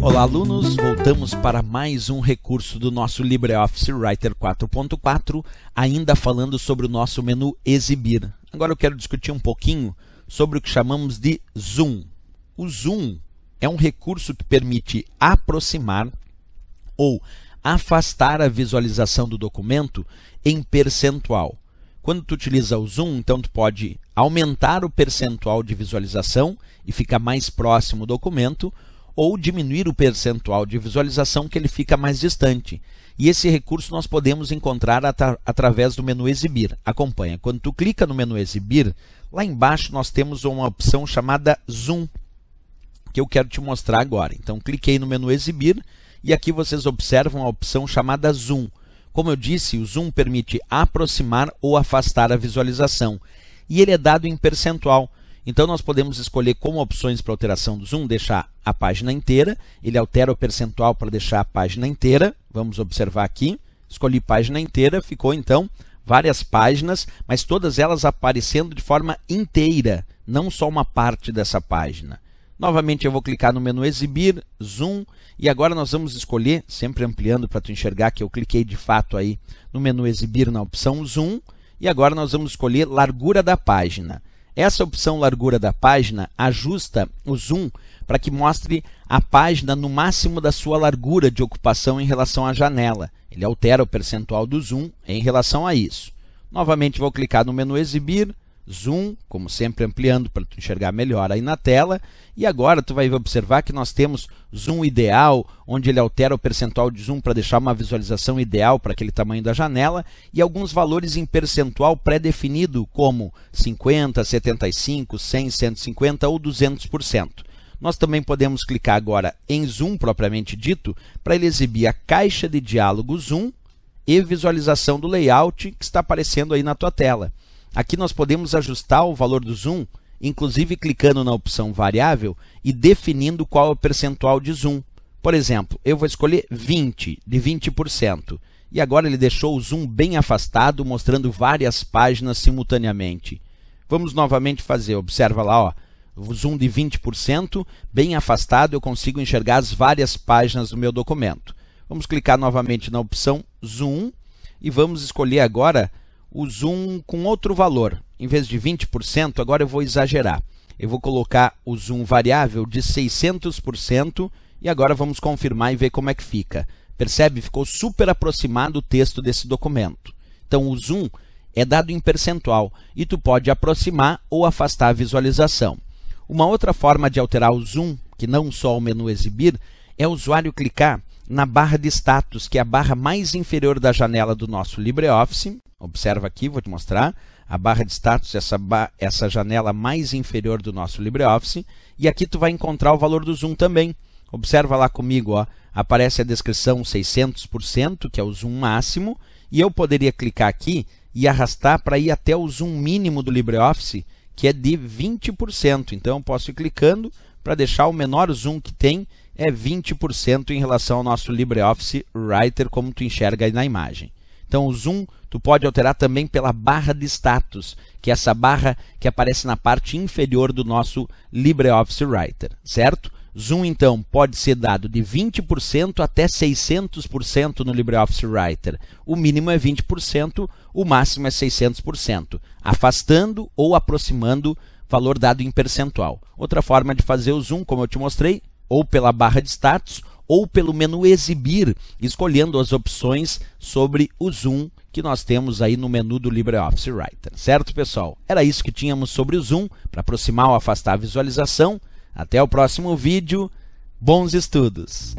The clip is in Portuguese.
Olá, alunos! Voltamos para mais um recurso do nosso LibreOffice Writer 4.4, ainda falando sobre o nosso menu Exibir. Agora eu quero discutir um pouquinho sobre o que chamamos de Zoom. O Zoom é um recurso que permite aproximar ou afastar a visualização do documento em percentual. Quando tu utiliza o zoom, então tu pode aumentar o percentual de visualização e ficar mais próximo do documento, ou diminuir o percentual de visualização que ele fica mais distante. E esse recurso nós podemos encontrar através do menu Exibir. Acompanha. Quando tu clica no menu Exibir, lá embaixo nós temos uma opção chamada Zoom, que eu quero te mostrar agora. Então cliquei no menu Exibir e aqui vocês observam a opção chamada Zoom. Como eu disse, o zoom permite aproximar ou afastar a visualização. E ele é dado em percentual. Então nós podemos escolher como opções para alteração do zoom deixar a página inteira, ele altera o percentual para deixar a página inteira, vamos observar aqui, escolhi página inteira, ficou então várias páginas, mas todas elas aparecendo de forma inteira, não só uma parte dessa página. Novamente eu vou clicar no menu exibir, zoom, e agora nós vamos escolher, sempre ampliando para tu enxergar que eu cliquei de fato aí no menu exibir na opção zoom, e agora nós vamos escolher largura da página. Essa opção largura da página ajusta o zoom para que mostre a página no máximo da sua largura de ocupação em relação à janela. Ele altera o percentual do zoom em relação a isso. Novamente vou clicar no menu exibir, zoom, como sempre ampliando para tu enxergar melhor aí na tela. E agora tu vai observar que nós temos zoom ideal, onde ele altera o percentual de zoom para deixar uma visualização ideal para aquele tamanho da janela e alguns valores em percentual pré-definido, como 50, 75, 100, 150 ou 200%. Nós também podemos clicar agora em zoom propriamente dito para ele exibir a caixa de diálogo zoom e visualização do layout que está aparecendo aí na tua tela. Aqui nós podemos ajustar o valor do zoom, inclusive clicando na opção variável e definindo qual é o percentual de zoom. Por exemplo, eu vou escolher 20, de 20%. E agora ele deixou o zoom bem afastado, mostrando várias páginas simultaneamente. Vamos novamente fazer, observa lá, ó, zoom de 20%, bem afastado, eu consigo enxergar as várias páginas do meu documento. Vamos clicar novamente na opção Zoom e vamos escolher agora o zoom com outro valor. Em vez de 20%, agora eu vou exagerar. Eu vou colocar o zoom variável de 600% e agora vamos confirmar e ver como é que fica. Percebe? Ficou super aproximado o texto desse documento. Então, o zoom é dado em percentual e tu pode aproximar ou afastar a visualização. Uma outra forma de alterar o zoom, que não só o menu exibir, é o usuário clicar na barra de status, que é a barra mais inferior da janela do nosso LibreOffice. Observa aqui, vou te mostrar. A barra de status, essa, ba essa janela mais inferior do nosso LibreOffice. E aqui tu vai encontrar o valor do zoom também. Observa lá comigo, ó, aparece a descrição 600%, que é o zoom máximo, e eu poderia clicar aqui e arrastar para ir até o zoom mínimo do LibreOffice, que é de 20%. Então eu posso ir clicando para deixar o menor zoom que tem é 20% em relação ao nosso LibreOffice Writer, como tu enxerga aí na imagem. Então o zoom tu pode alterar também pela barra de status, que é essa barra que aparece na parte inferior do nosso LibreOffice Writer, certo? Zoom então pode ser dado de 20% até 600% no LibreOffice Writer. O mínimo é 20%, o máximo é 600%, afastando ou aproximando valor dado em percentual. Outra forma de fazer o zoom, como eu te mostrei, ou pela barra de status ou pelo menu exibir, escolhendo as opções sobre o zoom que nós temos aí no menu do LibreOffice Writer. Certo, pessoal? Era isso que tínhamos sobre o zoom, para aproximar ou afastar a visualização. Até o próximo vídeo. Bons estudos!